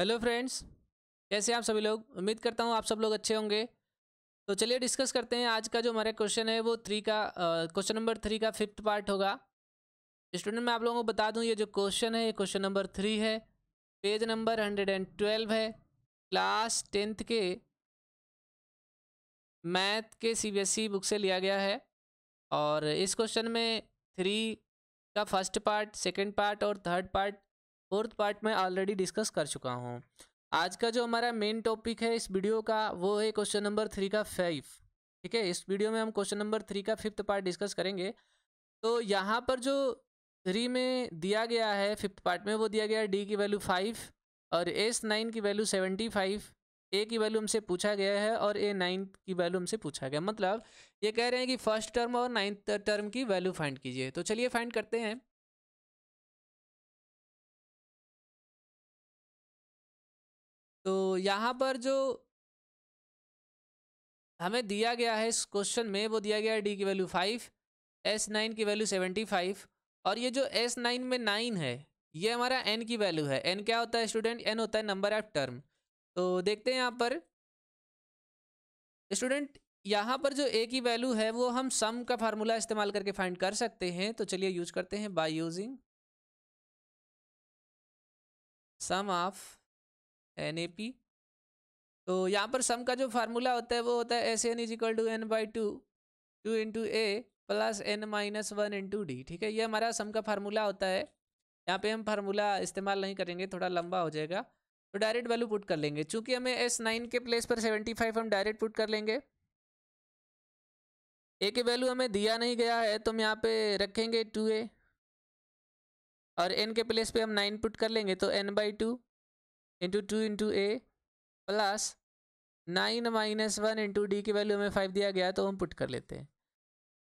hello friends कैसे आप सभी लोग उम्मीद करता हूँ आप सब लोग अच्छे होंगे तो चलिए डिस्कस करते हैं आज का जो हमारा क्वेश्चन है वो थ्री का क्वेश्चन नंबर थ्री का फिफ्थ पार्ट होगा स्टूडेंट मैं आप लोगों को बता दूँ ये जो क्वेश्चन है ये क्वेश्चन नंबर थ्री है page number hundred and twelve है क्लास टेंथ के मैथ के ई e बुक से लिया गया है और इस क्वेश्चन में थ्री का फर्स्ट पार्ट सेकेंड पार्ट और थर्ड पार्ट फोर्थ पार्ट में ऑलरेडी डिस्कस कर चुका हूँ आज का जो हमारा मेन टॉपिक है इस वीडियो का वो है क्वेश्चन नंबर थ्री का फाइव ठीक है इस वीडियो में हम क्वेश्चन नंबर थ्री का फिफ्थ पार्ट डिस्कस करेंगे तो यहाँ पर जो थ्री में दिया गया है फिफ्थ पार्ट में वो दिया गया है डी की वैल्यू फाइव और एस नाइन की वैल्यू सेवेंटी फाइव ए की वैल्यू हमसे पूछा गया है और ए नाइन की वैल्यू हमसे पूछा गया मतलब ये कह रहे हैं कि फर्स्ट टर्म और नाइन्थ टर्म की वैल्यू फाइंड कीजिए तो चलिए फाइंड करते हैं तो यहाँ पर जो हमें दिया गया है इस क्वेश्चन में वो दिया गया है डी की वैल्यू फाइव एस नाइन की वैल्यू सेवेंटी फाइव और ये जो एस नाइन में नाइन है ये हमारा एन की वैल्यू है एन क्या होता है स्टूडेंट एन होता है नंबर ऑफ टर्म तो देखते हैं यहाँ पर स्टूडेंट यहाँ पर जो ए की वैल्यू है वो हम सम का फार्मूला इस्तेमाल करके फाइंड कर सकते हैं तो चलिए यूज करते हैं by using sum of n A P तो यहाँ पर सम का जो फार्मूला होता है वो होता है S n is equal to n by two two into a plus n minus one into d ठीक है ये हमारा सम का फार्मूला होता है यहाँ पे हम फार्मूला इस्तेमाल नहीं करेंगे थोड़ा लंबा हो जाएगा तो डायरेक्ट वैल्यू पुट कर लेंगे चूँकि हमें एस नाइन के प्लेस पर सेवेंटी फाइव हम डायरेक्ट पुट कर लेंगे ए के वैल्यू हमें दिया नहीं गया है तो हम यहाँ पे रखेंगे टू ए और एन के प्लेस पे हम नाइन पुट कर लेंगे तो n by two into two into a plus nine minus one into d की वैल्यू हमें फाइव दिया गया तो हम पुट कर लेते हैं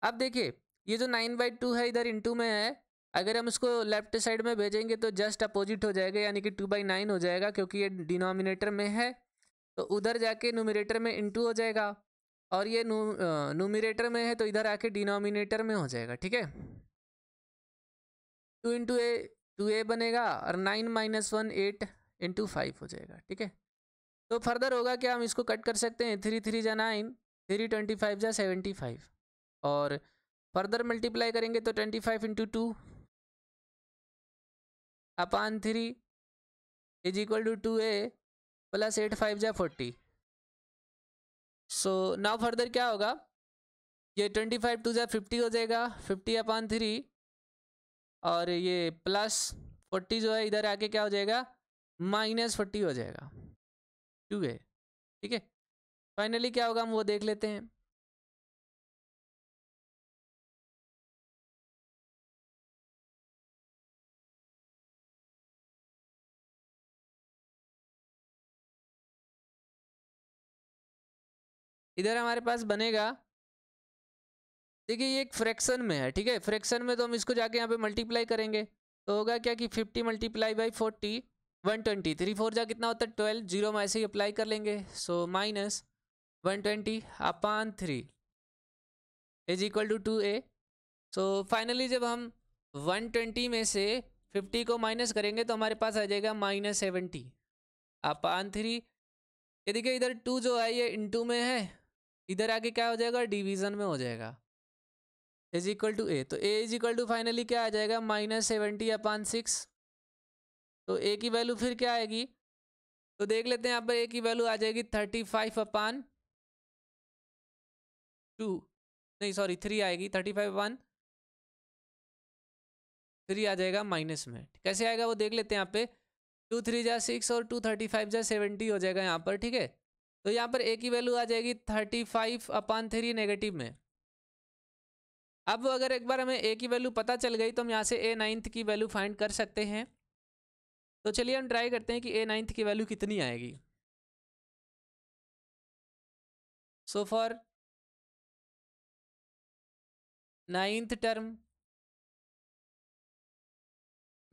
अब देखिए ये जो नाइन बाई टू है इधर इंटू में है अगर हम उसको लेफ्ट साइड में भेजेंगे तो जस्ट अपोजिट हो जाएगा यानी कि टू बाई नाइन हो जाएगा क्योंकि ये डिनोमिनेटर में है तो उधर जाके नोमिनेटर में इंटू हो जाएगा और ये नोमिनेटर में है तो इधर आके डिनोमिनेटर में हो जाएगा ठीक है two into a two a बनेगा और nine minus one eight into five हो जाएगा ठीक है तो फर्दर होगा कि हम इसको कट कर सकते हैं थ्री थ्री जा नाइन थ्री ट्वेंटी फाइव जा सेवेंटी फाइव और फर्दर मल्टीप्लाई करेंगे तो twenty five into two upon three is equal to two a plus eight five जा फोर्टी सो नाउ फर्दर क्या होगा ये ट्वेंटी फाइव टू जा फिफ्टी हो जाएगा फिफ्टी अपान थ्री और ये प्लस फोर्टी जो है इधर आके क्या हो जाएगा माइनस फोर्टी हो जाएगा टू ठीक है फाइनली क्या होगा हम वो देख लेते हैं इधर हमारे पास बनेगा देखिए ये एक फ्रैक्शन में है ठीक है फ्रैक्शन में तो हम इसको जाके यहाँ पे मल्टीप्लाई करेंगे तो होगा क्या कि 50 multiply by forty one twenty three four जा कितना होता है ट्वेल्व जीरो में ऐसे ही अप्लाई कर लेंगे so minus one twenty upon three is equal to two a so finally जब हम वन ट्वेंटी में से फिफ्टी को माइनस करेंगे तो हमारे पास आ जाएगा माइनस सेवेंटी अपान थ्री ये देखिए इधर टू जो है ये इंटू में है इधर आके क्या हो जाएगा डिवीज़न में हो जाएगा इज इक्वल टू ए तो a is equal to finally क्या आ जाएगा माइनस सेवेंटी अपान सिक्स तो ए की वैल्यू फिर क्या आएगी तो देख लेते हैं यहाँ पर ए की वैल्यू आ जाएगी थर्टी फाइव अपान टू नहीं सॉरी थ्री आएगी थर्टी फाइव अपान थ्री आ जाएगा माइनस में कैसे आएगा वो देख लेते हैं यहाँ पे टू थ्री जा सिक्स और टू थर्टी फाइव जा सेवेंटी हो जाएगा यहाँ पर ठीक है तो यहाँ पर ए की वैल्यू आ जाएगी thirty five upon three negative में अब अगर एक बार हमें ए की वैल्यू पता चल गई तो हम यहाँ से ए नाइन्थ की वैल्यू फाइंड कर सकते हैं तो चलिए हम ट्राई करते हैं कि ए नाइन्थ की वैल्यू कितनी आएगी so for ninth term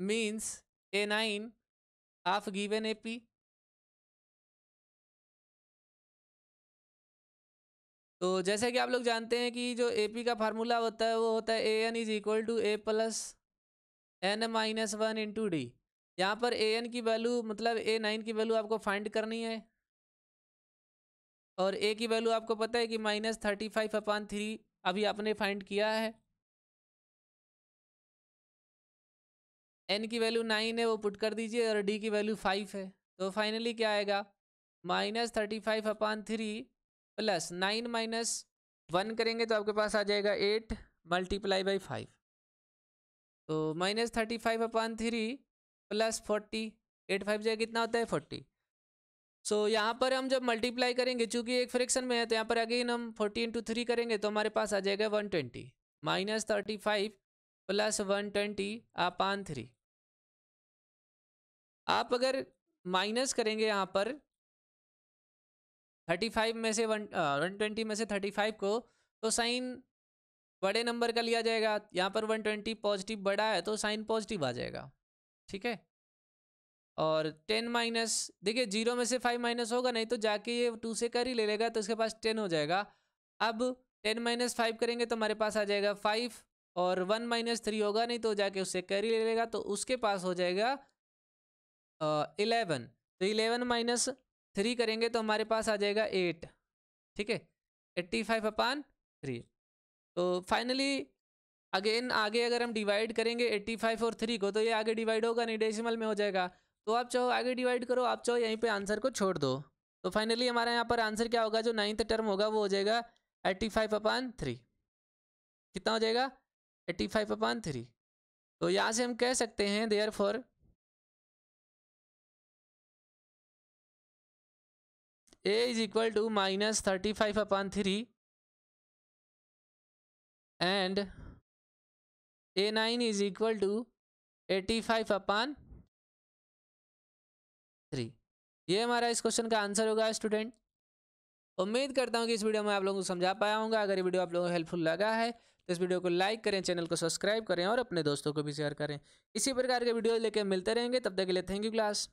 means a nine of of a P तो जैसे कि आप लोग जानते हैं कि जो ए पी का फार्मूला होता है वो होता है a n is equal to a plus n minus one into d यहाँ पर ए एन की वैल्यू मतलब ए नाइन की वैल्यू आपको फाइंड करनी है और ए की वैल्यू आपको पता है कि minus thirty five upon three अभी आपने फाइंड किया है एन की वैल्यू नाइन है वो पुट कर दीजिए और डी की वैल्यू फाइव है तो फाइनली क्या आएगा minus thirty five upon three plus nine minus one करेंगे तो आपके पास आ जाएगा एट मल्टीप्लाई बाई फाइव तो minus thirty five upon three plus forty eight five जो कितना होता है फोर्टी सो so, यहाँ पर हम जब मल्टीप्लाई करेंगे चूंकि एक फ्रैक्शन में है तो यहाँ पर अगेन हम फोर्टी इंटू थ्री करेंगे तो हमारे पास आ जाएगा one twenty minus thirty five plus one twenty upon three आप अगर माइनस करेंगे यहाँ पर थर्टी फाइव में से वन वन ट्वेंटी में से थर्टी फाइव को तो साइन बड़े नंबर का लिया जाएगा यहाँ पर वन ट्वेंटी पॉजिटिव बड़ा है तो साइन पॉजिटिव आ जाएगा ठीक है और टेन माइनस देखिए जीरो में से फाइव माइनस होगा नहीं तो जाके ये टू से कर ही ले लेगा तो इसके पास टेन हो जाएगा अब टेन माइनस फाइव करेंगे तो हमारे पास आ जाएगा फाइव और वन माइनस थ्री होगा नहीं तो जाके उससे कर ही ले लेगा तो उसके पास हो जाएगा इलेवन तो इलेवन माइनस थ्री करेंगे तो हमारे पास आ जाएगा एट ठीक है एट्टी फाइव अपान थ्री तो फाइनली अगेन आगे अगर हम डिवाइड करेंगे एट्टी फाइव और थ्री को तो ये आगे डिवाइड होगा नहीं डेसिमल में हो जाएगा तो आप चाहो आगे डिवाइड करो आप चाहो यहीं पे आंसर को छोड़ दो तो फाइनली हमारे यहाँ पर आंसर क्या होगा जो नाइन्थ टर्म होगा वो हो जाएगा एट्टी फाइव अपान थ्री कितना हो जाएगा एट्टी फाइव अपान थ्री तो यहाँ से हम कह सकते हैं therefore a is equal to minus thirty five upon three and a nine is equal to eighty five upon three ये हमारा इस क्वेश्चन का आंसर होगा स्टूडेंट उम्मीद करता हूँ कि इस वीडियो में आप लोगों को समझा पाया होगा अगर ये वीडियो आप लोगों को हेल्पफुल लगा है तो इस वीडियो को लाइक करें चैनल को सब्सक्राइब करें और अपने दोस्तों को भी शेयर करें इसी प्रकार के वीडियो लेकर मिलते रहेंगे तब तक के लिए थैंक यू क्लास